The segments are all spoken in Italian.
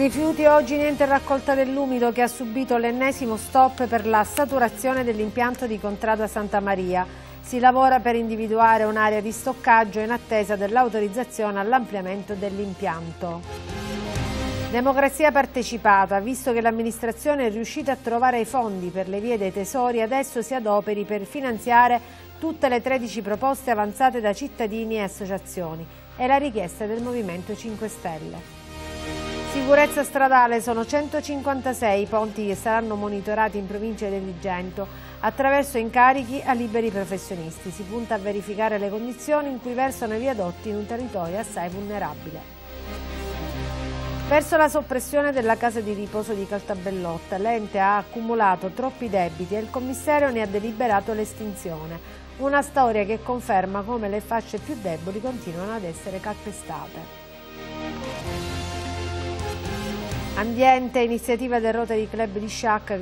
Rifiuti oggi niente raccolta dell'umido che ha subito l'ennesimo stop per la saturazione dell'impianto di Contrada Santa Maria. Si lavora per individuare un'area di stoccaggio in attesa dell'autorizzazione all'ampliamento dell'impianto. Democrazia partecipata, visto che l'amministrazione è riuscita a trovare i fondi per le vie dei tesori, adesso si adoperi per finanziare tutte le 13 proposte avanzate da cittadini e associazioni. È la richiesta del Movimento 5 Stelle. Sicurezza stradale sono 156 i ponti che saranno monitorati in provincia di Agrigento attraverso incarichi a liberi professionisti. Si punta a verificare le condizioni in cui versano i viadotti in un territorio assai vulnerabile. Verso la soppressione della casa di riposo di Caltabellotta, l'ente ha accumulato troppi debiti e il commissario ne ha deliberato l'estinzione. Una storia che conferma come le fasce più deboli continuano ad essere calpestate. Ambiente, iniziativa del Rotary Club di Sciacca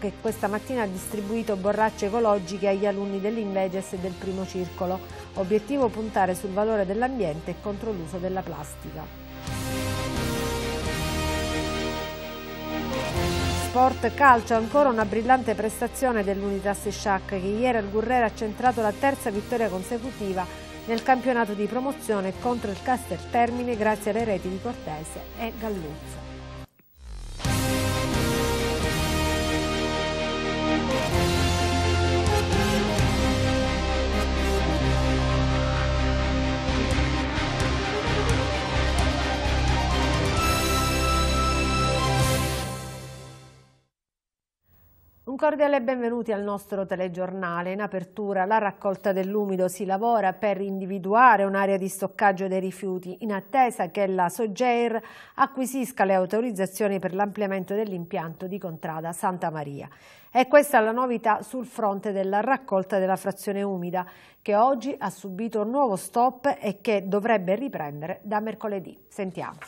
che questa mattina ha distribuito borracce ecologiche agli alunni dell'Inveges e del primo circolo. Obiettivo puntare sul valore dell'ambiente e contro l'uso della plastica. sport calcio ancora una brillante prestazione dell'Unitas Sciac che ieri al Gurrera ha centrato la terza vittoria consecutiva nel campionato di promozione contro il Caster Termine grazie alle reti di Cortese e Galluzzo. cordiale benvenuti al nostro telegiornale. In apertura la raccolta dell'umido si lavora per individuare un'area di stoccaggio dei rifiuti in attesa che la Sogeir acquisisca le autorizzazioni per l'ampliamento dell'impianto di Contrada Santa Maria. E questa è la novità sul fronte della raccolta della frazione umida che oggi ha subito un nuovo stop e che dovrebbe riprendere da mercoledì. Sentiamo.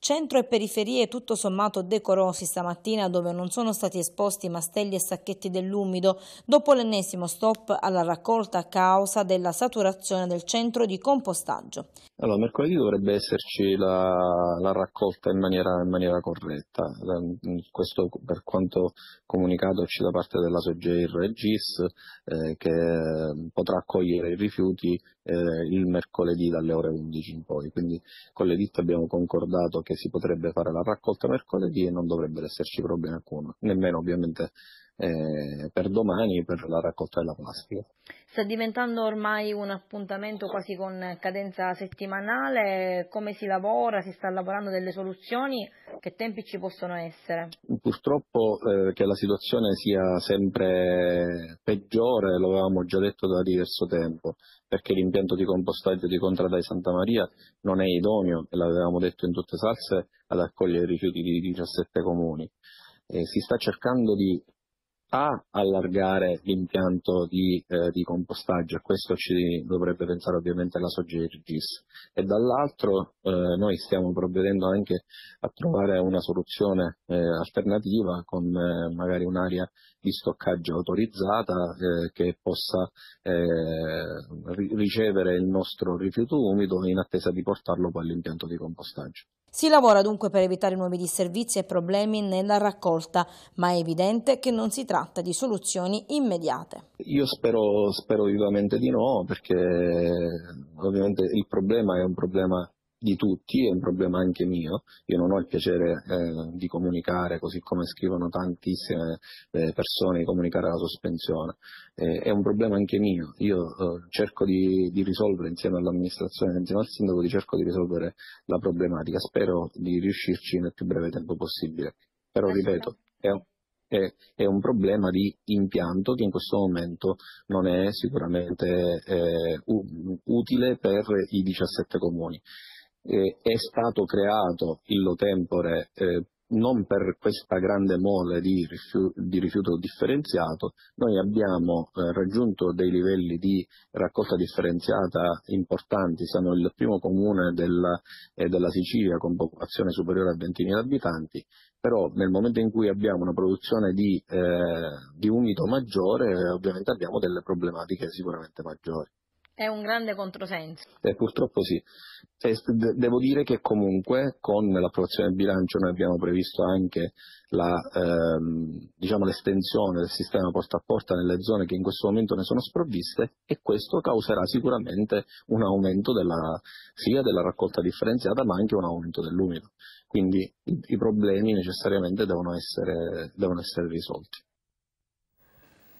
Centro e periferie tutto sommato decorosi stamattina dove non sono stati esposti mastelli e sacchetti dell'umido dopo l'ennesimo stop alla raccolta a causa della saturazione del centro di compostaggio. Allora, mercoledì dovrebbe esserci la, la raccolta in maniera, in maniera, corretta, mm, questo per quanto comunicatoci da parte della Sogeir e GIS eh, che mm, potrà accogliere i rifiuti eh, il mercoledì dalle ore 11 in poi. Quindi con le ditte abbiamo concordato che si potrebbe fare la raccolta mercoledì e non dovrebbero esserci problemi alcuno, nemmeno ovviamente eh, per domani per la raccolta della plastica. Sta diventando ormai un appuntamento quasi con cadenza settimanale, come si lavora, si sta lavorando delle soluzioni, che tempi ci possono essere? Purtroppo eh, che la situazione sia sempre peggiore, lo avevamo già detto da diverso tempo, perché l'impianto di compostaggio di Contradai Santa Maria non è idoneo, l'avevamo detto in tutte salse, ad accogliere i rifiuti di 17 comuni. Eh, si sta cercando di a allargare l'impianto di, eh, di compostaggio, a questo ci dovrebbe pensare ovviamente la Sogergis, e dall'altro eh, noi stiamo provvedendo anche a trovare una soluzione eh, alternativa con eh, magari un'area di stoccaggio autorizzata eh, che possa eh, ri- ricevere il nostro rifiuto umido in attesa di portarlo poi all'impianto di compostaggio. Si lavora dunque per evitare nuovi disservizi e problemi nella raccolta, ma è evidente che non si tratta tratta di soluzioni immediate. Io spero, spero vivamente di no, perché ovviamente il problema è un problema di tutti, è un problema anche mio, io non ho il piacere eh, di comunicare, così come scrivono tantissime eh, persone, di comunicare la sospensione, eh, è un problema anche mio, io eh, cerco di, di, risolvere insieme all'amministrazione, insieme al sindaco, di cerco di risolvere la problematica, spero di riuscirci nel più breve tempo possibile, però ripeto, è un, è, è, un problema di impianto che in questo momento non è sicuramente eh, utile per i 17 comuni. Eh, è stato creato illo tempore eh, non per questa grande mole di rifiuto, di rifiuto differenziato, noi abbiamo eh, raggiunto dei livelli di raccolta differenziata importanti, siamo il primo comune della, eh, della Sicilia con popolazione superiore a 20.000 abitanti, però nel momento in cui abbiamo una produzione di, eh, di umido maggiore eh, ovviamente abbiamo delle problematiche sicuramente maggiori. È un grande controsenso. Eh, purtroppo sì. Eh, devo dire che comunque con l'approvazione del bilancio noi abbiamo previsto anche la, ehm, diciamo, l'estensione del sistema porta a porta nelle zone che in questo momento ne sono sprovviste e questo causerà sicuramente un aumento della, sia della raccolta differenziata ma anche un aumento dell'umido. Quindi i, i problemi necessariamente devono essere, devono essere risolti.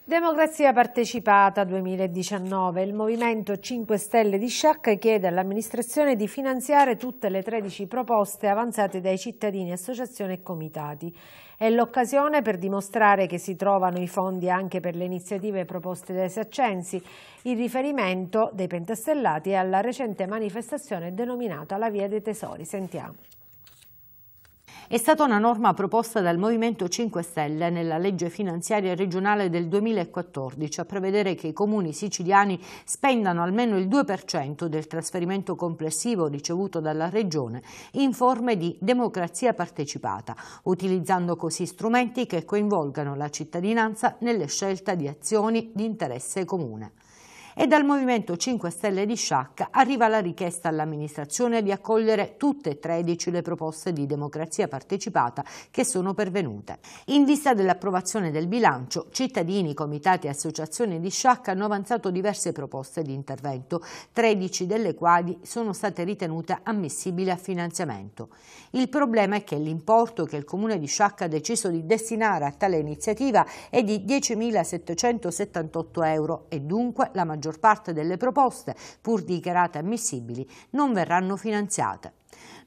Democrazia partecipata 2019. Il Movimento 5 Stelle di Sciacca chiede all'amministrazione di finanziare tutte le 13 proposte avanzate dai cittadini, associazioni e comitati. È l'occasione per dimostrare che si trovano i fondi anche per le iniziative proposte dai saccensi, il riferimento dei pentastellati alla recente manifestazione denominata La Via dei Tesori. Sentiamo è stata una norma proposta dal Movimento 5 Stelle nella legge finanziaria regionale del 2014 a prevedere che i comuni siciliani spendano almeno il 2% del trasferimento complessivo ricevuto dalla regione in forme di democrazia partecipata, utilizzando così strumenti che coinvolgano la cittadinanza nelle scelte di azioni di interesse comune e dal Movimento 5 Stelle di Sciacca arriva la richiesta all'amministrazione di accogliere tutte e 13 le proposte di democrazia partecipata che sono pervenute. In vista dell'approvazione del bilancio, cittadini, comitati e associazioni di Sciacca hanno avanzato diverse proposte di intervento, 13 delle quali sono state ritenute ammissibili a finanziamento. Il problema è che l'importo che il Comune di Sciacca ha deciso di destinare a tale iniziativa è di 10.778 euro e dunque la maggior maggior parte delle proposte, pur dichiarate ammissibili, non verranno finanziate.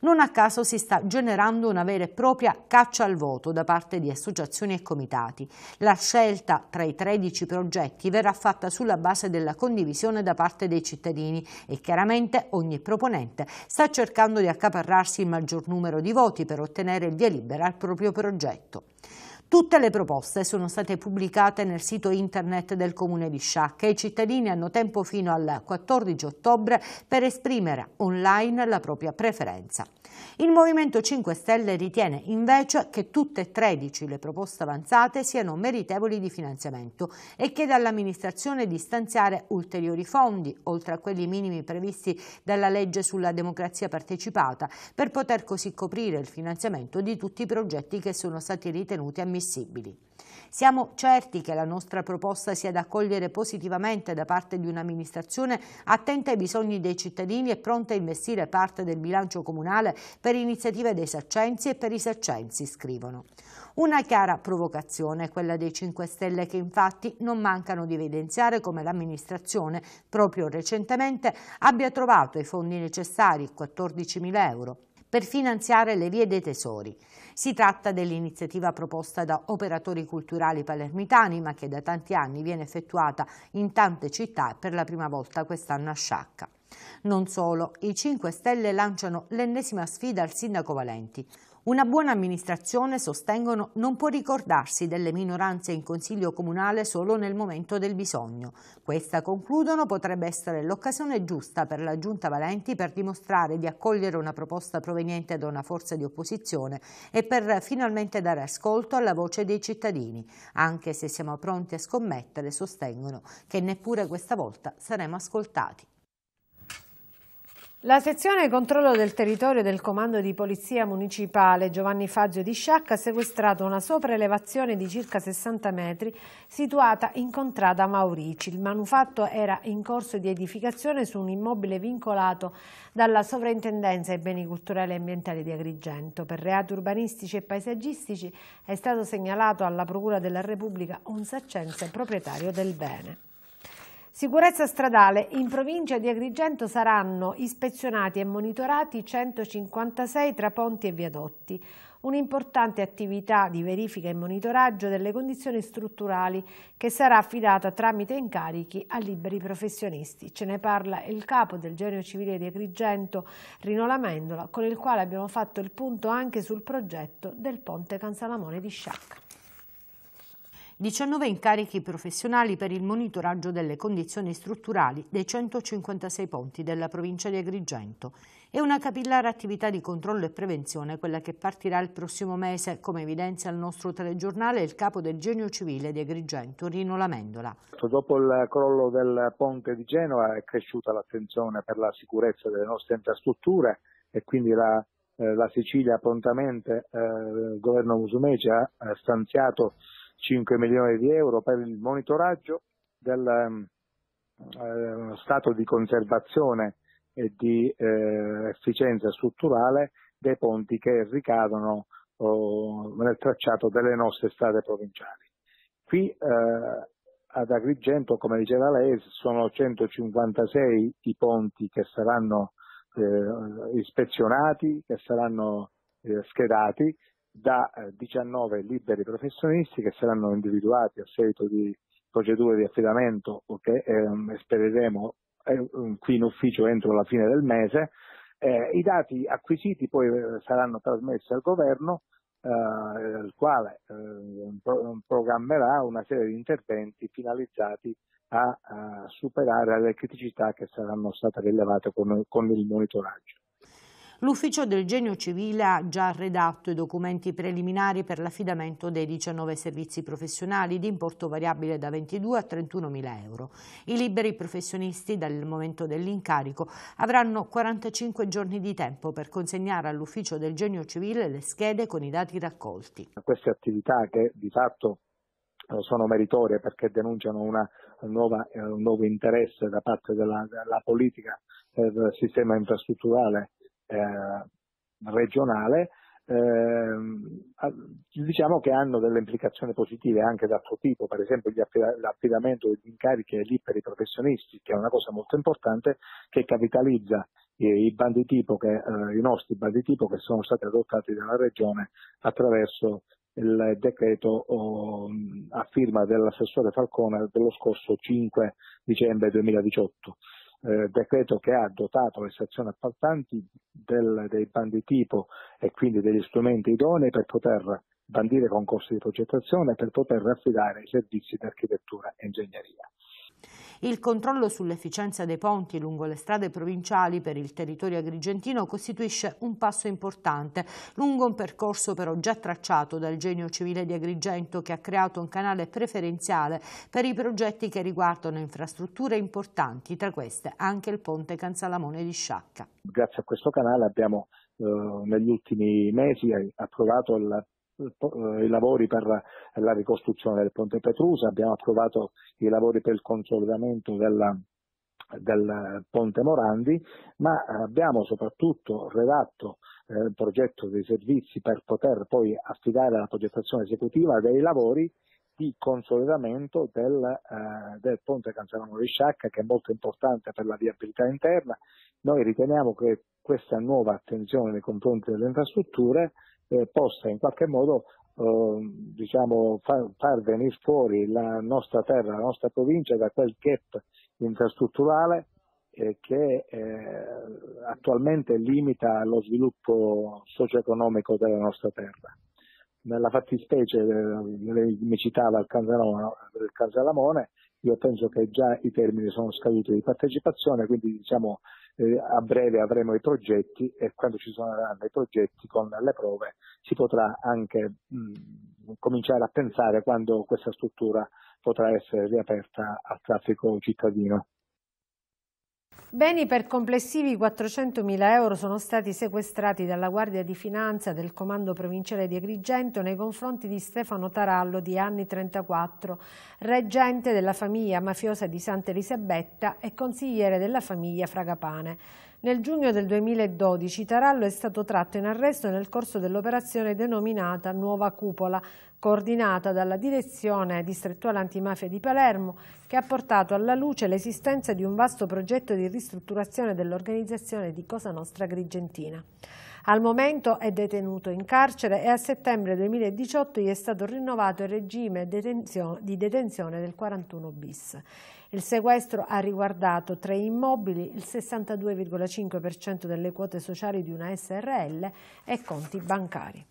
Non a caso si sta generando una vera e propria caccia al voto da parte di associazioni e comitati. La scelta tra i 13 progetti verrà fatta sulla base della condivisione da parte dei cittadini e chiaramente ogni proponente sta cercando di accaparrarsi il maggior numero di voti per ottenere il via libera al proprio progetto. Tutte le proposte sono state pubblicate nel sito internet del Comune di Sciacca e i cittadini hanno tempo fino al 14 ottobre per esprimere online la propria preferenza. Il Movimento 5 Stelle ritiene invece che tutte e 13 le proposte avanzate siano meritevoli di finanziamento e chiede all'amministrazione di stanziare ulteriori fondi, oltre a quelli minimi previsti dalla legge sulla democrazia partecipata, per poter così coprire il finanziamento di tutti i progetti che sono stati ritenuti ammissibili. Siamo certi che la nostra proposta sia da accogliere positivamente da parte di un'amministrazione attenta ai bisogni dei cittadini e pronta a investire parte del bilancio comunale per iniziative dei saccenzi e per i saccenzi, scrivono. Una chiara provocazione, quella dei 5 Stelle, che infatti non mancano di evidenziare come l'amministrazione, proprio recentemente, abbia trovato i fondi necessari, 14.000 euro, per finanziare le vie dei tesori. Si tratta dell'iniziativa proposta da operatori culturali palermitani ma che da tanti anni viene effettuata in tante città per la prima volta quest'anno a Sciacca. Non solo, i 5 Stelle lanciano l'ennesima sfida al sindaco Valenti. Una buona amministrazione, sostengono, non può ricordarsi delle minoranze in Consiglio Comunale solo nel momento del bisogno. Questa, concludono, potrebbe essere l'occasione giusta per la Giunta Valenti per dimostrare di accogliere una proposta proveniente da una forza di opposizione e per finalmente dare ascolto alla voce dei cittadini, anche se siamo pronti a scommettere, sostengono, che neppure questa volta saremo ascoltati. La sezione controllo del territorio del Comando di Polizia Municipale Giovanni Fazio di Sciacca ha sequestrato una sopraelevazione di circa 60 metri situata in contrada Maurici. Il manufatto era in corso di edificazione su un immobile vincolato dalla Sovrintendenza ai beni culturali e ambientali di Agrigento. Per reati urbanistici e paesaggistici è stato segnalato alla Procura della Repubblica un saccenza proprietario del bene. Sicurezza stradale. In provincia di Agrigento saranno ispezionati e monitorati 156 tra ponti e viadotti, un'importante attività di verifica e monitoraggio delle condizioni strutturali che sarà affidata tramite incarichi a liberi professionisti. Ce ne parla il capo del genio civile di Agrigento, Rino Lamendola, con il quale abbiamo fatto il punto anche sul progetto del ponte Cansalamone di Sciacca. 19 incarichi professionali per il monitoraggio delle condizioni strutturali dei 156 ponti della provincia di Agrigento e una capillare attività di controllo e prevenzione, quella che partirà il prossimo mese, come evidenzia il nostro telegiornale il capo del genio civile di Agrigento, Rino Lamendola. Dopo il crollo del ponte di Genova è cresciuta l'attenzione per la sicurezza delle nostre infrastrutture e quindi la, eh, la Sicilia prontamente, eh, il governo Musumeci ha stanziato 5 milioni di euro per il monitoraggio del ehm, eh, stato di conservazione e di eh, efficienza strutturale dei ponti che ricadono oh, nel tracciato delle nostre strade provinciali. Qui eh, ad Agrigento, come diceva lei, sono 156 i ponti che saranno eh, ispezionati, che saranno eh, schedati da 19 eh, liberi professionisti che saranno individuati a seguito di procedure di affidamento che ehm, esperiremo ehm, qui in ufficio entro la fine del mese. Eh, I dati acquisiti poi eh, saranno trasmessi al governo, eh, il quale eh, programmerà una serie di interventi finalizzati a, a, superare le criticità che saranno state rilevate con, con il monitoraggio. L'ufficio del genio civile ha già redatto i documenti preliminari per l'affidamento dei 19 servizi professionali di importo variabile da 22 a 31 mila euro. I liberi professionisti dal momento dell'incarico avranno 45 giorni di tempo per consegnare all'ufficio del genio civile le schede con i dati raccolti. Queste attività che di fatto eh, sono meritorie perché denunciano una nuova, eh, un nuovo interesse da parte della, della politica il eh, sistema infrastrutturale eh, regionale, ehm, diciamo che hanno delle implicazioni positive anche d'altro tipo, per esempio l'affidamento degli incarichi per i professionisti, che è una cosa molto importante, che capitalizza i, bandi tipo che, eh, i nostri bandi tipo che sono stati adottati dalla Regione attraverso il decreto a firma dell'assessore Falcone dello scorso 5 dicembre 2018. Eh, decreto che ha dotato le stazioni appaltanti del, dei bandi tipo e quindi degli strumenti idonei per poter bandire concorsi di progettazione e per poter affidare i servizi di architettura e ingegneria. Il controllo sull'efficienza dei ponti lungo le strade provinciali per il territorio agrigentino costituisce un passo importante, lungo un percorso però già tracciato dal genio civile di Agrigento che ha creato un canale preferenziale per i progetti che riguardano infrastrutture importanti, tra queste anche il ponte Canzalamone di Sciacca. Grazie a questo canale abbiamo eh, negli ultimi mesi eh, approvato il eh, i lavori per la ricostruzione del ponte Petrusa, abbiamo approvato i lavori per il consolidamento della, del Ponte Morandi, ma abbiamo soprattutto redatto eh, il progetto dei servizi per poter poi affidare alla progettazione esecutiva dei lavori di consolidamento del, eh, del ponte Canzano Risciacca che è molto importante per la viabilità interna. Noi riteniamo che questa nuova attenzione nei confronti delle infrastrutture eh, possa in qualche modo ehm, diciamo, far, far, venire fuori la nostra terra, la nostra provincia da quel gap infrastrutturale eh, che eh, attualmente limita lo sviluppo socio-economico della nostra terra. Nella fattispecie, eh, lei mi citava il Casalamone, io penso che già i termini sono scaduti di partecipazione, quindi diciamo, eh, a breve avremo i progetti e quando ci saranno i progetti con le prove si potrà anche mh, mm, cominciare a pensare quando questa struttura potrà essere riaperta al traffico cittadino. Beni per complessivi 400.000 euro sono stati sequestrati dalla Guardia di Finanza del Comando Provinciale di Agrigento nei confronti di Stefano Tarallo di anni 34, reggente della famiglia mafiosa di Santa Elisabetta e consigliere della famiglia Fragapane. Nel giugno del 2012 Tarallo è stato tratto in arresto nel corso dell'operazione denominata Nuova Cupola, coordinata dalla Direzione Distrettuale Antimafia di Palermo, che ha portato alla luce l'esistenza di un vasto progetto di ristrutturazione dell'organizzazione di Cosa Nostra Grigentina. Al momento è detenuto in carcere e a settembre 2018 gli è stato rinnovato il regime di detenzione del 41 bis. Il sequestro ha riguardato tre immobili, il 62,5% delle quote sociali di una SRL e conti bancari.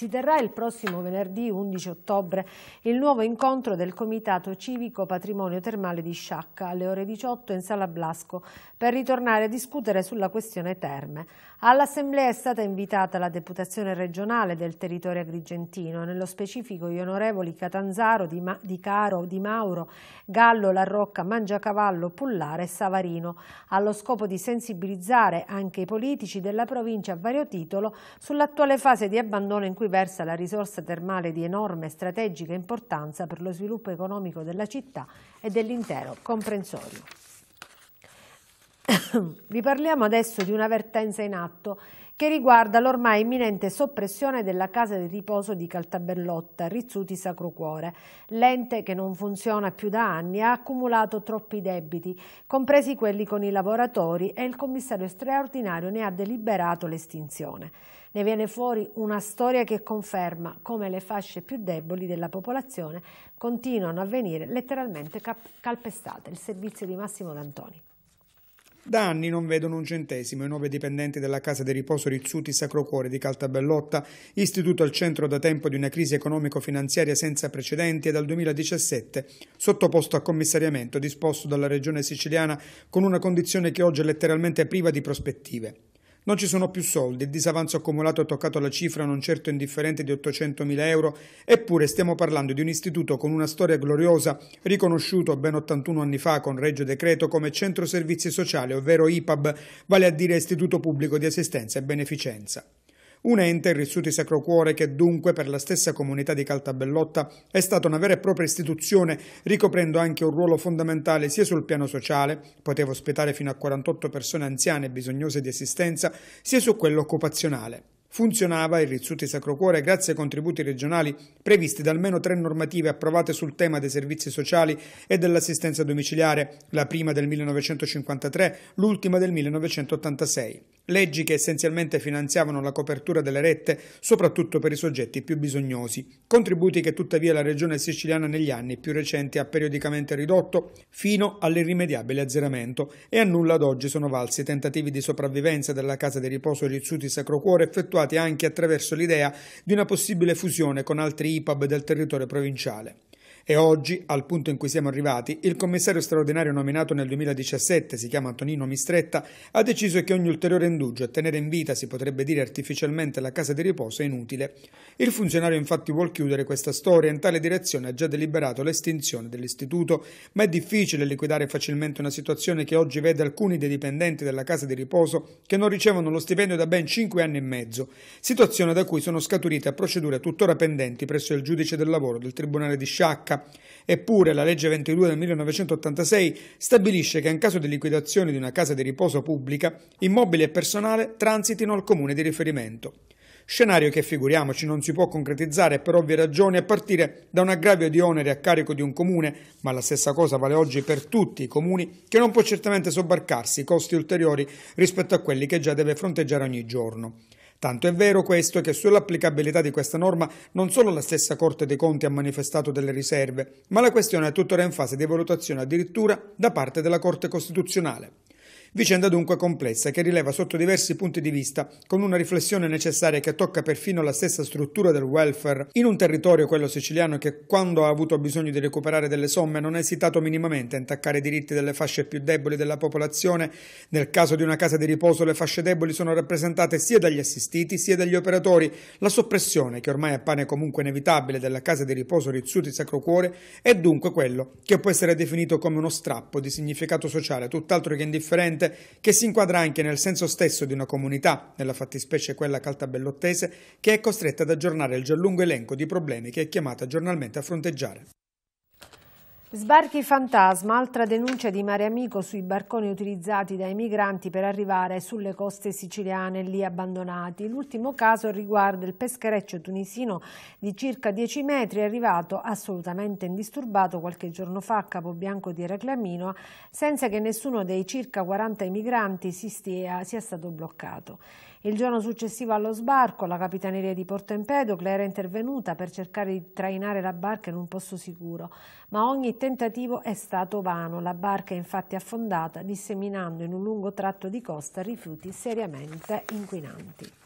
Si terrà il prossimo venerdì 11 ottobre il nuovo incontro del Comitato Civico Patrimonio Termale di Sciacca alle ore 18 in Sala Blasco per ritornare a discutere sulla questione terme. All'Assemblea è stata invitata la deputazione regionale del territorio agrigentino, nello specifico gli onorevoli Catanzaro, Di, Ma di Caro, Di Mauro, Gallo, Larrocca, Mangiacavallo, Pullare e Savarino, allo scopo di sensibilizzare anche i politici della provincia a vario titolo sull'attuale fase di abbandono in cui versa la risorsa termale di enorme e strategica importanza per lo sviluppo economico della città e dell'intero comprensorio. Vi parliamo adesso di una vertenza in atto che riguarda l'ormai imminente soppressione della casa di riposo di Caltabellotta, Rizzuti Sacro Cuore. L'ente che non funziona più da anni ha accumulato troppi debiti, compresi quelli con i lavoratori e il commissario straordinario ne ha deliberato l'estinzione. Ne viene fuori una storia che conferma come le fasce più deboli della popolazione continuano a venire letteralmente calpestate. Il servizio di Massimo D'Antoni. Da anni non vedono un centesimo i nove dipendenti della casa di riposo Rizzuti Sacro Cuore di Caltabellotta, istituto al centro da tempo di una crisi economico-finanziaria senza precedenti e dal 2017 sottoposto a commissariamento disposto dalla regione siciliana con una condizione che oggi è letteralmente priva di prospettive. Non ci sono più soldi, il disavanzo accumulato ha toccato la cifra non certo indifferente di 800.000 euro, eppure stiamo parlando di un istituto con una storia gloriosa, riconosciuto ben 81 anni fa con Regio Decreto come Centro Servizi Sociali, ovvero IPAB, vale a dire Istituto Pubblico di Assistenza e Beneficenza. Un ente, il Rizzuti Sacro Cuore, che dunque per la stessa comunità di Caltabellotta è stata una vera e propria istituzione, ricoprendo anche un ruolo fondamentale sia sul piano sociale, poteva ospitare fino a 48 persone anziane bisognose di assistenza, sia su quello occupazionale. Funzionava il Rizzuti Sacro Cuore grazie ai contributi regionali previsti da almeno tre normative approvate sul tema dei servizi sociali e dell'assistenza domiciliare, la prima del 1953, l'ultima del 1986 leggi che essenzialmente finanziavano la copertura delle rette soprattutto per i soggetti più bisognosi, contributi che tuttavia la regione siciliana negli anni più recenti ha periodicamente ridotto fino all'irrimediabile azzeramento e a nulla ad oggi sono valsi i tentativi di sopravvivenza della casa di riposo Rizzuti Sacro Cuore effettuati anche attraverso l'idea di una possibile fusione con altri IPAB del territorio provinciale. E oggi, al punto in cui siamo arrivati, il commissario straordinario nominato nel 2017, si chiama Antonino Mistretta, ha deciso che ogni ulteriore indugio a tenere in vita, si potrebbe dire artificialmente, la casa di riposo è inutile. Il funzionario infatti vuole chiudere questa storia, e in tale direzione ha già deliberato l'estinzione dell'istituto, ma è difficile liquidare facilmente una situazione che oggi vede alcuni dei dipendenti della casa di riposo che non ricevono lo stipendio da ben cinque anni e mezzo, situazione da cui sono scaturite procedure tuttora pendenti presso il giudice del lavoro del Tribunale di Sciacca, Eppure la legge 22 del 1986 stabilisce che in caso di liquidazione di una casa di riposo pubblica, immobili e personale transitino al comune di riferimento. Scenario che, figuriamoci, non si può concretizzare per ovvie ragioni a partire da un aggravio di oneri a carico di un comune, ma la stessa cosa vale oggi per tutti i comuni, che non può certamente sobbarcarsi costi ulteriori rispetto a quelli che già deve fronteggiare ogni giorno. Tanto è vero questo che sull'applicabilità di questa norma non solo la stessa Corte dei Conti ha manifestato delle riserve, ma la questione è tuttora in fase di valutazione addirittura da parte della Corte Costituzionale. Vicenda dunque complessa che rileva sotto diversi punti di vista, con una riflessione necessaria che tocca perfino la stessa struttura del welfare, in un territorio, quello siciliano, che quando ha avuto bisogno di recuperare delle somme non ha esitato minimamente a intaccare i diritti delle fasce più deboli della popolazione. Nel caso di una casa di riposo le fasce deboli sono rappresentate sia dagli assistiti sia dagli operatori. La soppressione, che ormai appare comunque inevitabile, della casa di riposo Rizzuti Sacro Cuore è dunque quello che può essere definito come uno strappo di significato sociale, tutt'altro che indifferente Occidente, che si inquadra anche nel senso stesso di una comunità, nella fattispecie quella caltabellottese, che è costretta ad aggiornare il già lungo elenco di problemi che è chiamata giornalmente a fronteggiare. Sbarchi fantasma, altra denuncia di Mare Amico sui barconi utilizzati dai migranti per arrivare sulle coste siciliane lì abbandonati. L'ultimo caso riguarda il peschereccio tunisino di circa 10 metri arrivato assolutamente indisturbato qualche giorno fa a Capo Bianco di Reclamino senza che nessuno dei circa 40 migranti si stia, sia stato bloccato. Il giorno successivo allo sbarco, la capitaneria di Porto Empedocle era intervenuta per cercare di trainare la barca in un posto sicuro, ma ogni tentativo è stato vano. La barca è infatti affondata, disseminando in un lungo tratto di costa rifiuti seriamente inquinanti.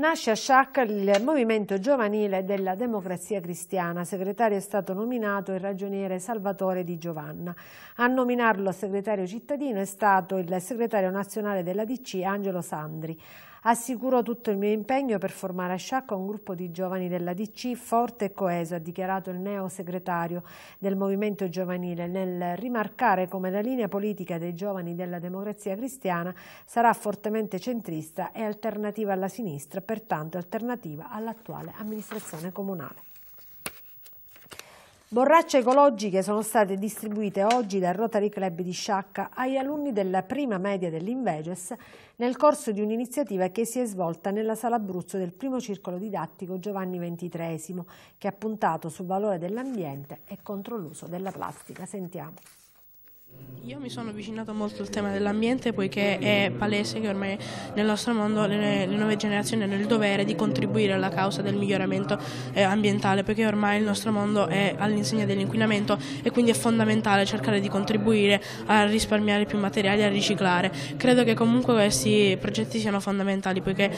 Nasce a Sciacca il Movimento Giovanile della Democrazia Cristiana. Segretario è stato nominato il ragioniere Salvatore Di Giovanna. A nominarlo segretario cittadino è stato il segretario nazionale della DC Angelo Sandri. Assicuro tutto il mio impegno per formare a Sciacca un gruppo di giovani della DC forte e coeso, ha dichiarato il neo segretario del Movimento Giovanile, nel rimarcare come la linea politica dei giovani della democrazia cristiana sarà fortemente centrista e alternativa alla sinistra, pertanto alternativa all'attuale amministrazione comunale. Borracce ecologiche sono state distribuite oggi dal Rotary Club di Sciacca agli alunni della prima media dell'Inveges nel corso di un'iniziativa che si è svolta nella Sala Abruzzo del primo circolo didattico Giovanni XXIII, che ha puntato sul valore dell'ambiente e contro l'uso della plastica. Sentiamo. Io mi sono avvicinato molto al tema dell'ambiente poiché è palese che ormai nel nostro mondo le, nuove generazioni hanno il dovere di contribuire alla causa del miglioramento eh, ambientale poiché ormai il nostro mondo è all'insegna dell'inquinamento e quindi è fondamentale cercare di contribuire a risparmiare più materiali e a riciclare. Credo che comunque questi progetti siano fondamentali poiché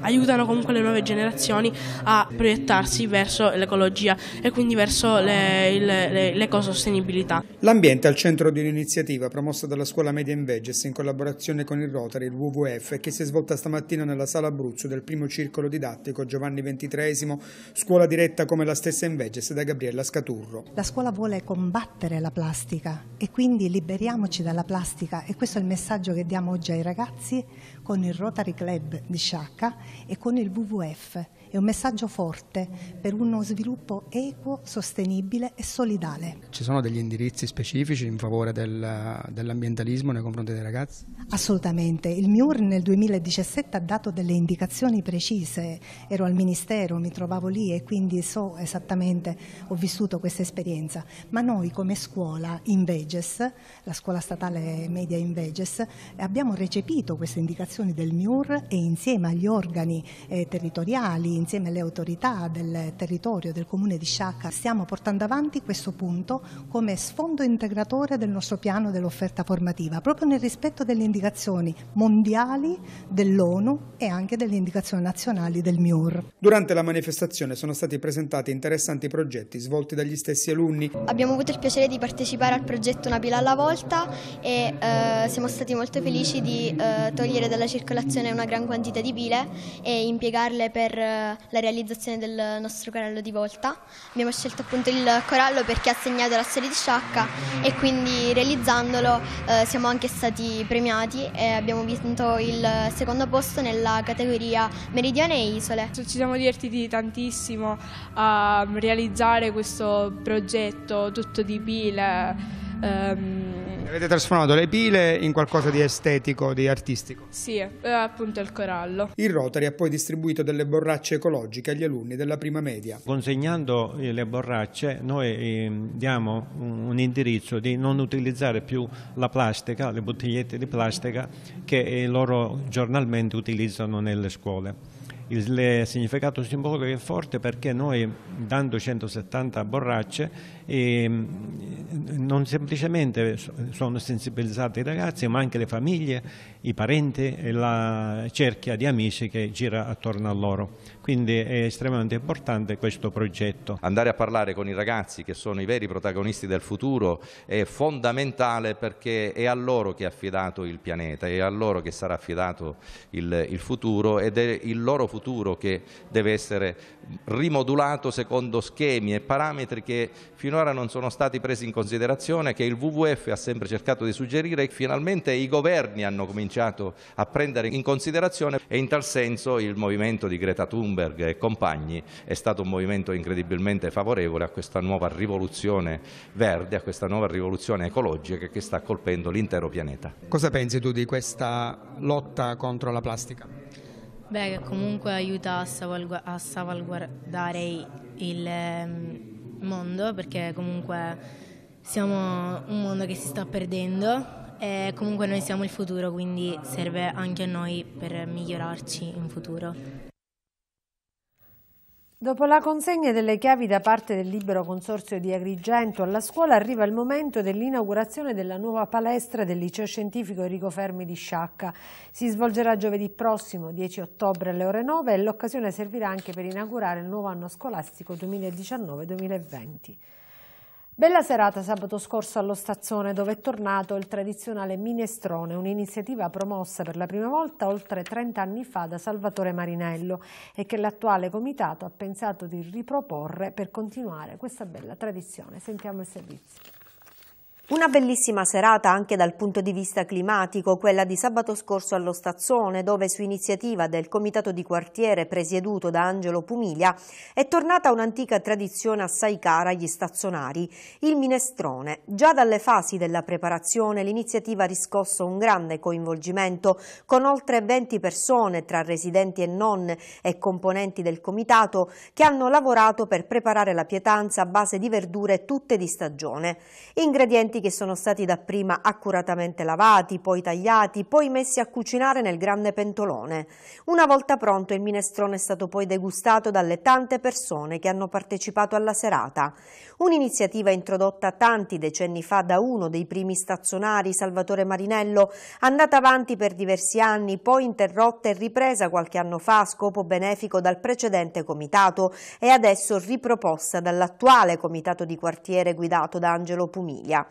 aiutano comunque le nuove generazioni a proiettarsi verso l'ecologia e quindi verso l'ecosostenibilità. L'ambiente al centro di un'iniziativa promossa dalla scuola media Inveges in collaborazione con il Rotary il WWF che si è svolta stamattina nella sala Abruzzo del primo circolo didattico Giovanni XXIII, scuola diretta come la stessa Inveges da Gabriella Scaturro. La scuola vuole combattere la plastica e quindi liberiamoci dalla plastica e questo è il messaggio che diamo oggi ai ragazzi con il Rotary Club di Sciacca e con il WWF è un messaggio forte per uno sviluppo equo, sostenibile e solidale. Ci sono degli indirizzi specifici in favore del, dell'ambientalismo nei confronti dei ragazzi? Assolutamente. Il MIUR nel 2017 ha dato delle indicazioni precise. Ero al Ministero, mi trovavo lì e quindi so esattamente, ho vissuto questa esperienza. Ma noi come scuola in Veges, la scuola statale media in Veges, abbiamo recepito queste indicazioni del MIUR e insieme agli organi eh, territoriali, insieme alle autorità del territorio del comune di Sciacca stiamo portando avanti questo punto come sfondo integratore del nostro piano dell'offerta formativa, proprio nel rispetto delle indicazioni mondiali dell'ONU e anche delle indicazioni nazionali del MIUR. Durante la manifestazione sono stati presentati interessanti progetti svolti dagli stessi alunni. Abbiamo avuto il piacere di partecipare al progetto Una pila alla volta e eh, siamo stati molto felici di eh, togliere dalla circolazione una gran quantità di pile e impiegarle per eh, la realizzazione del nostro corallo di volta. Abbiamo scelto appunto il corallo perché ha segnato la storia di Sciacca e quindi realizzandolo eh, siamo anche stati premiati e abbiamo vinto il secondo posto nella categoria Meridione e Isole. Ci siamo divertiti tantissimo a realizzare questo progetto tutto di pile. Ehm, Avete trasformato le pile in qualcosa di estetico, di artistico? Sì, appunto il corallo. Il Rotary ha poi distribuito delle borracce ecologiche agli alunni della prima media. Consegnando eh, le borracce noi ehm, diamo un indirizzo di non utilizzare più la plastica, le bottigliette di plastica che eh, loro giornalmente utilizzano nelle scuole il significato simbolico è forte perché noi dando 170 borracce eh, non semplicemente sono sensibilizzati i ragazzi ma anche le famiglie, i parenti e la cerchia di amici che gira attorno a loro quindi è estremamente importante questo progetto. Andare a parlare con i ragazzi che sono i veri protagonisti del futuro è fondamentale perché è a loro che è affidato il pianeta, è a loro che sarà affidato il, il futuro ed è il loro futuro che deve essere rimodulato secondo schemi e parametri che finora non sono stati presi in considerazione, che il WWF ha sempre cercato di suggerire e finalmente i governi hanno cominciato a prendere in considerazione e in tal senso il movimento di Greta Thunberg Thunberg e compagni è stato un movimento incredibilmente favorevole a questa nuova rivoluzione verde, a questa nuova rivoluzione ecologica che sta colpendo l'intero pianeta. Cosa pensi tu di questa lotta contro la plastica? Beh, comunque aiuta a, salvaguard a salvaguardare il ehm, mondo perché comunque siamo un mondo che si sta perdendo e comunque noi siamo il futuro, quindi serve anche a noi per migliorarci in futuro. Dopo la consegna delle chiavi da parte del libero consorzio di Agrigento alla scuola arriva il momento dell'inaugurazione della nuova palestra del liceo scientifico Enrico Fermi di Sciacca. Si svolgerà giovedì prossimo 10 ottobre alle ore 9 e l'occasione servirà anche per inaugurare il nuovo anno scolastico 2019-2020. Bella serata sabato scorso allo stazione dove è tornato il tradizionale minestrone, un'iniziativa promossa per la prima volta oltre 30 anni fa da Salvatore Marinello e che l'attuale comitato ha pensato di riproporre per continuare questa bella tradizione. Sentiamo il servizio. Una bellissima serata anche dal punto di vista climatico, quella di sabato scorso allo Stazzone, dove su iniziativa del comitato di quartiere presieduto da Angelo Pumiglia è tornata un'antica tradizione assai cara agli stazionari, il minestrone. Già dalle fasi della preparazione l'iniziativa ha riscosso un grande coinvolgimento, con oltre 20 persone tra residenti e non e componenti del comitato che hanno lavorato per preparare la pietanza a base di verdure tutte di stagione. Ingredienti ingredienti che sono stati dapprima accuratamente lavati, poi tagliati, poi messi a cucinare nel grande pentolone. Una volta pronto il minestrone è stato poi degustato dalle tante persone che hanno partecipato alla serata. Un'iniziativa introdotta tanti decenni fa da uno dei primi stazionari, Salvatore Marinello, andata avanti per diversi anni, poi interrotta e ripresa qualche anno fa a scopo benefico dal precedente comitato e adesso riproposta dall'attuale comitato di quartiere guidato da Angelo Pumiglia.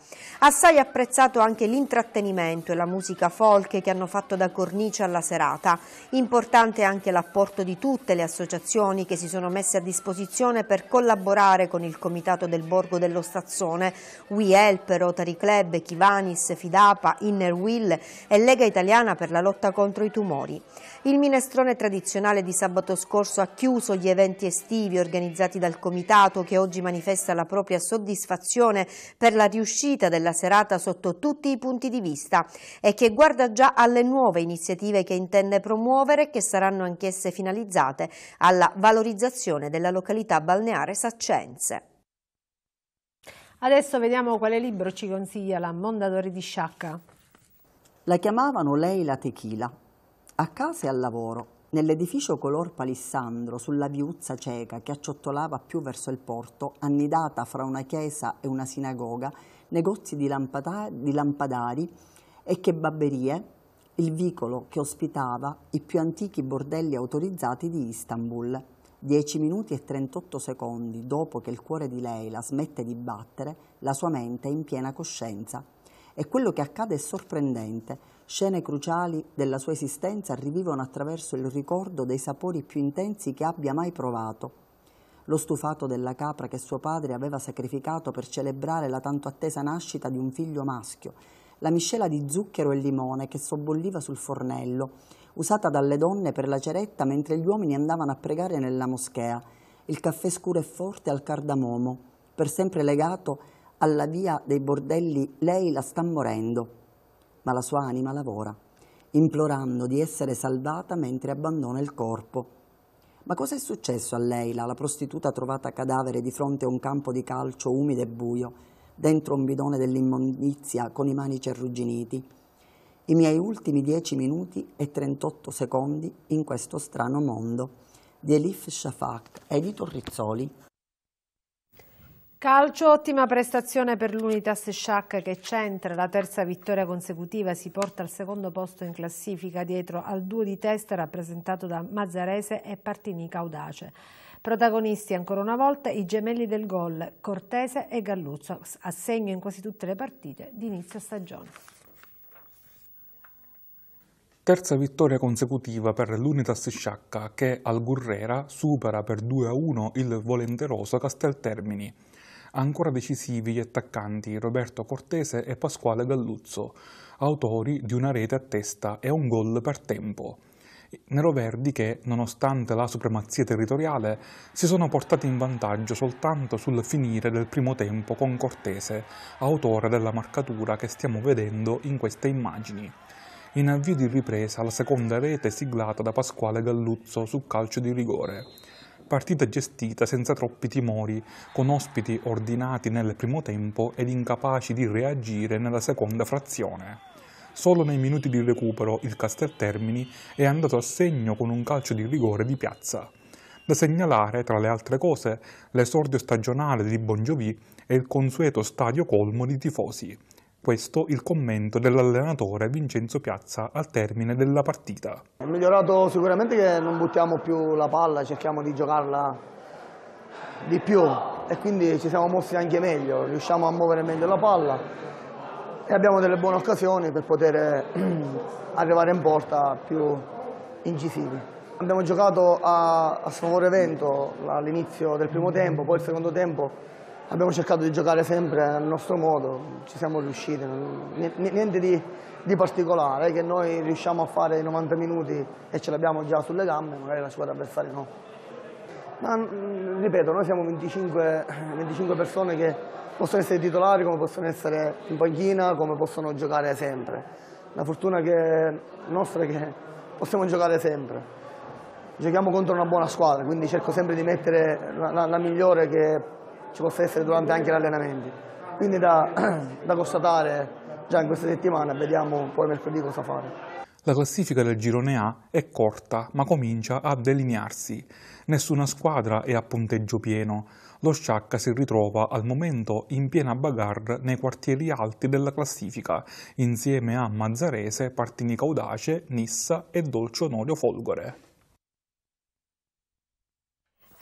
Assai apprezzato anche l'intrattenimento e la musica folk che hanno fatto da cornice alla serata. Importante anche l'apporto di tutte le associazioni che si sono messe a disposizione per collaborare con il Comitato del Borgo dello Stazzone, We Help, Rotary Club, Chivanis, Fidapa, Inner Will e Lega Italiana per la lotta contro i tumori. Il minestrone tradizionale di sabato scorso ha chiuso gli eventi estivi organizzati dal Comitato che oggi manifesta la propria soddisfazione per la riuscita uscita della serata sotto tutti i punti di vista e che guarda già alle nuove iniziative che intende promuovere che saranno anch'esse finalizzate alla valorizzazione della località balneare Saccense. Adesso vediamo quale libro ci consiglia la Mondadori di Sciacca. La chiamavano lei la tequila, a casa e al lavoro Nell'edificio color palissandro, sulla viuzza cieca che acciottolava più verso il porto, annidata fra una chiesa e una sinagoga, negozi di, di lampadari e chebabberie, il vicolo che ospitava i più antichi bordelli autorizzati di Istanbul. Dieci minuti e 38 secondi dopo che il cuore di Leila smette di battere, la sua mente è in piena coscienza e quello che accade è sorprendente. Scene cruciali della sua esistenza rivivono attraverso il ricordo dei sapori più intensi che abbia mai provato. Lo stufato della capra che suo padre aveva sacrificato per celebrare la tanto attesa nascita di un figlio maschio, la miscela di zucchero e limone che sobbolliva sul fornello, usata dalle donne per la ceretta mentre gli uomini andavano a pregare nella moschea, il caffè scuro e forte al cardamomo, per sempre legato a alla via dei bordelli lei la sta morendo, ma la sua anima lavora, implorando di essere salvata mentre abbandona il corpo. Ma cosa è successo a Leila, la prostituta trovata cadavere di fronte a un campo di calcio umido e buio, dentro un bidone dell'immondizia con i manici arrugginiti? I miei ultimi 10 minuti e 38 secondi in questo strano mondo. Di Elif Shafak, edito Rizzoli. Calcio, ottima prestazione per l'Unitas Sesciac che centra la terza vittoria consecutiva, si porta al secondo posto in classifica dietro al duo di testa rappresentato da Mazzarese e Partinica Audace. Protagonisti ancora una volta i gemelli del gol Cortese e Galluzzo, a segno in quasi tutte le partite di inizio stagione. Terza vittoria consecutiva per l'Unitas Sciacca che al Gurrera supera per 2-1 il volenteroso Casteltermini ancora decisivi gli attaccanti Roberto Cortese e Pasquale Galluzzo, autori di una rete a testa e un gol per tempo. Neroverdi che, nonostante la supremazia territoriale, si sono portati in vantaggio soltanto sul finire del primo tempo con Cortese, autore della marcatura che stiamo vedendo in queste immagini. In avvio di ripresa la seconda rete siglata da Pasquale Galluzzo su calcio di rigore partita gestita senza troppi timori, con ospiti ordinati nel primo tempo ed incapaci di reagire nella seconda frazione. Solo nei minuti di recupero il Castel Termini è andato a segno con un calcio di rigore di piazza. Da segnalare, tra le altre cose, l'esordio stagionale di Bongiovì e il consueto stadio colmo di tifosi, questo il commento dell'allenatore Vincenzo Piazza al termine della partita. È migliorato sicuramente che non buttiamo più la palla, cerchiamo di giocarla di più e quindi ci siamo mossi anche meglio, riusciamo a muovere meglio la palla e abbiamo delle buone occasioni per poter arrivare in porta più incisivi. Abbiamo giocato a, a sfavore vento all'inizio del primo tempo, poi il secondo tempo abbiamo cercato di giocare sempre al nostro modo, ci siamo riusciti, niente di, di particolare, che noi riusciamo a fare i 90 minuti e ce l'abbiamo già sulle gambe, magari la squadra avversaria no. Ma mm, ripeto, noi siamo 25, 25 persone che possono essere titolari, come possono essere in panchina, come possono giocare sempre. La fortuna che nostra è che possiamo giocare sempre. Giochiamo contro una buona squadra, quindi cerco sempre di mettere la, la, la migliore che ci possa essere durante anche gli allenamenti. Quindi da, da constatare già in questa settimana, vediamo poi mercoledì cosa fare. La classifica del girone A è corta ma comincia a delinearsi. Nessuna squadra è a punteggio pieno. Lo Sciacca si ritrova al momento in piena bagarre nei quartieri alti della classifica, insieme a Mazzarese, Partini Caudace, Nissa e Dolce Onorio Folgore.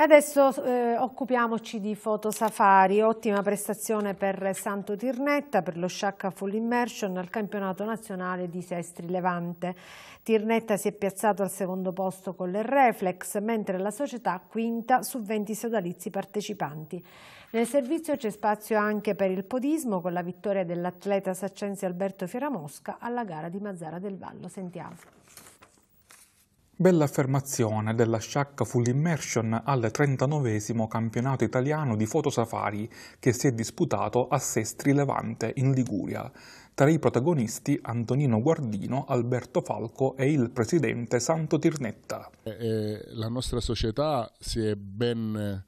Adesso eh, occupiamoci di Fotosafari, ottima prestazione per Santo Tirnetta per lo Sciacca Full Immersion al campionato nazionale di Sestri Levante. Tirnetta si è piazzato al secondo posto con le Reflex, mentre la società quinta su 20 sodalizi partecipanti. Nel servizio c'è spazio anche per il podismo con la vittoria dell'atleta saccensi Alberto Fieramosca alla gara di Mazzara del Vallo. Sentiamo. Bella affermazione della Sciacca Full-Immersion al 39 campionato italiano di fotosafari che si è disputato a Sestri Levante in Liguria. Tra i protagonisti Antonino Guardino, Alberto Falco e il presidente Santo Tirnetta. Eh, eh, la nostra società si è ben,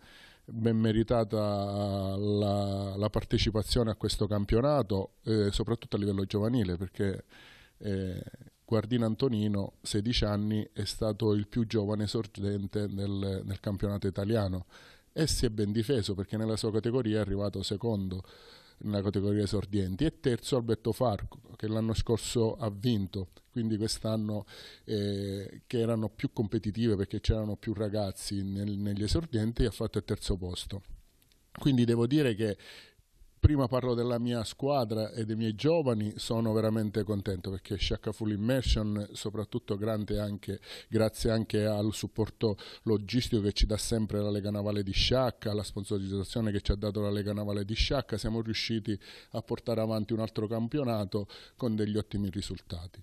ben meritata la, la, partecipazione a questo campionato, eh, soprattutto a livello giovanile, perché eh, Guardino Antonino, 16 anni, è stato il più giovane sorgente nel, nel campionato italiano e si è ben difeso perché nella sua categoria è arrivato secondo nella categoria esordienti e terzo Alberto Farco che l'anno scorso ha vinto quindi quest'anno eh, che erano più competitive perché c'erano più ragazzi nel, negli esordienti ha fatto il terzo posto quindi devo dire che prima parlo della mia squadra e dei miei giovani, sono veramente contento perché Sciacca Full Immersion, soprattutto anche, grazie anche al supporto logistico che ci dà sempre la Lega Navale di Sciacca, alla sponsorizzazione che ci ha dato la Lega Navale di Sciacca, siamo riusciti a portare avanti un altro campionato con degli ottimi risultati.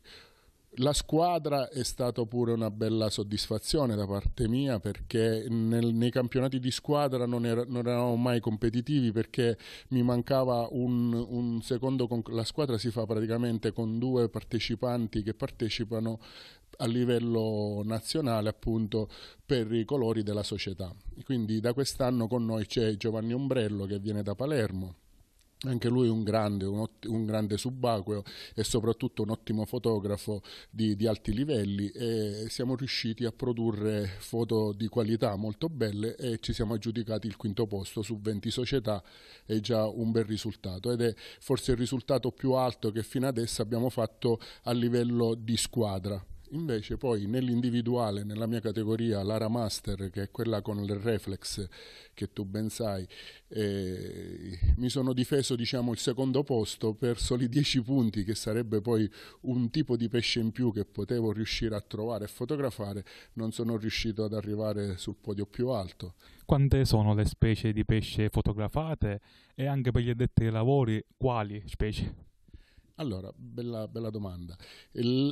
La squadra è stata pure una bella soddisfazione da parte mia perché nel, nei campionati di squadra non, era, non, eravamo mai competitivi perché mi mancava un, un secondo. la squadra si fa praticamente con due partecipanti che partecipano a livello nazionale appunto per i colori della società. Quindi da quest'anno con noi c'è Giovanni Ombrello che viene da Palermo anche lui un grande, un, un grande, subacqueo e soprattutto un ottimo fotografo di, di, alti livelli e siamo riusciti a produrre foto di qualità molto belle e ci siamo aggiudicati il quinto posto su 20 società, è già un bel risultato ed è forse il risultato più alto che fino adesso abbiamo fatto a livello di squadra. Invece poi nell'individuale, nella mia categoria, l'Ara Master, che è quella con il reflex che tu ben sai, eh, mi sono difeso diciamo, il secondo posto per soli 10 punti, che sarebbe poi un tipo di pesce in più che potevo riuscire a trovare e fotografare, non sono riuscito ad arrivare sul podio più alto. Quante sono le specie di pesce fotografate e anche per gli addetti ai lavori quali specie? Allora, bella, bella domanda.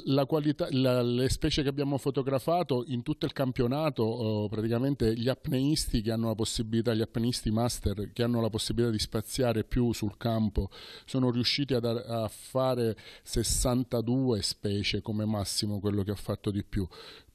La qualità, la, le specie che abbiamo fotografato in tutto il campionato, eh, praticamente gli apneisti che hanno la possibilità, gli apneisti master che hanno la possibilità di spaziare più sul campo, sono riusciti a, a fare 62 specie come massimo quello che ha fatto di più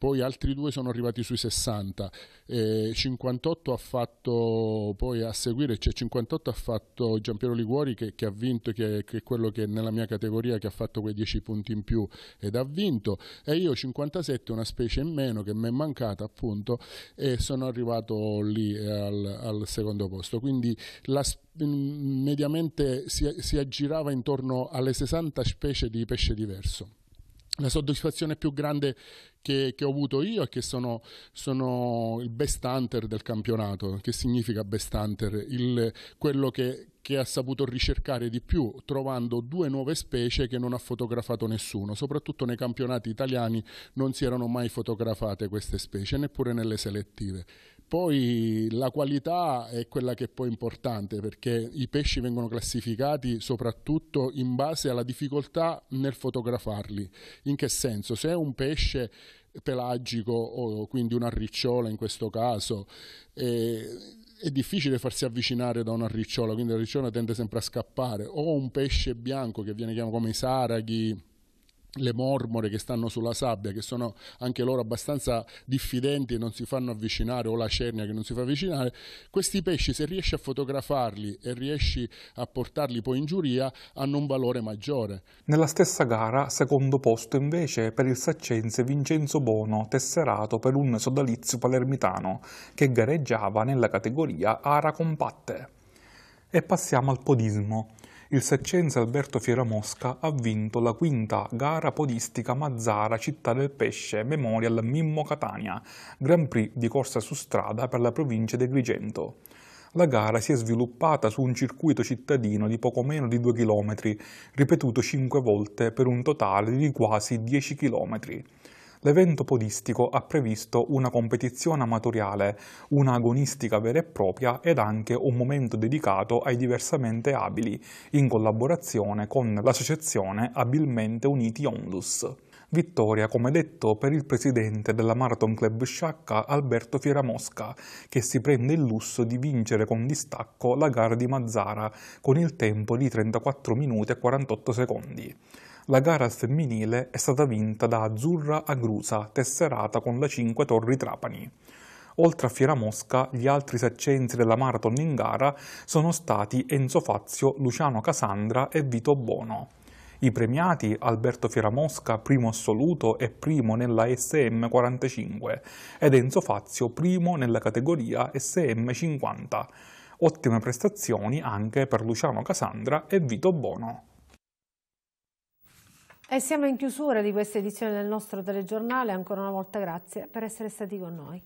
poi altri due sono arrivati sui 60, eh, 58 ha fatto poi a seguire, cioè 58 ha fatto Giampiero Liguori che, che ha vinto, che, che, è quello che nella mia categoria che ha fatto quei 10 punti in più ed ha vinto, e io 57, una specie in meno che mi è mancata appunto, e sono arrivato lì eh, al, al secondo posto. Quindi la mm, mediamente si, si, aggirava intorno alle 60 specie di pesce diverso. La soddisfazione più grande che, che, ho avuto io e che sono, sono, il best hunter del campionato. Che significa best hunter? Il, quello che, che ha saputo ricercare di più, trovando due nuove specie che non ha fotografato nessuno. Soprattutto nei campionati italiani non si erano mai fotografate queste specie, neppure nelle selettive. Poi la qualità è quella che è poi importante perché i pesci vengono classificati soprattutto in base alla difficoltà nel fotografarli. In che senso? Se è un pesce pelagico o quindi una ricciola in questo caso, eh, è difficile farsi avvicinare da una ricciola, quindi la ricciola tende sempre a scappare, o un pesce bianco che viene chiamato come i saraghi le mormore che stanno sulla sabbia, che sono anche loro abbastanza diffidenti e non si fanno avvicinare, o la cernia che non si fa avvicinare, questi pesci se riesci a fotografarli e riesci a portarli poi in giuria hanno un valore maggiore. Nella stessa gara, secondo posto invece per il saccense Vincenzo Bono, tesserato per un sodalizio palermitano, che gareggiava nella categoria Ara Compatte. E passiamo al podismo il seccense Alberto Fieramosca ha vinto la quinta gara podistica Mazzara Città del Pesce Memorial Mimmo Catania, Grand Prix di corsa su strada per la provincia di Agrigento. La gara si è sviluppata su un circuito cittadino di poco meno di 2 km, ripetuto 5 volte per un totale di quasi 10 km l'evento podistico ha previsto una competizione amatoriale, una agonistica vera e propria ed anche un momento dedicato ai diversamente abili, in collaborazione con l'associazione Abilmente Uniti Ondus. Vittoria, come detto, per il presidente della Marathon Club Sciacca Alberto Fieramosca, che si prende il lusso di vincere con distacco la gara di Mazzara con il tempo di 34 minuti e 48 secondi. La gara femminile è stata vinta da Azzurra Agrusa, tesserata con la 5 Torri Trapani. Oltre a Fieramosca, gli altri saccenti della marathon in gara sono stati Enzo Fazio, Luciano Casandra e Vito Bono. I premiati Alberto Fieramosca, primo assoluto e primo nella SM45, ed Enzo Fazio, primo nella categoria SM50. Ottime prestazioni anche per Luciano Casandra e Vito Bono. E siamo in chiusura di questa edizione del nostro telegiornale, ancora una volta grazie per essere stati con noi.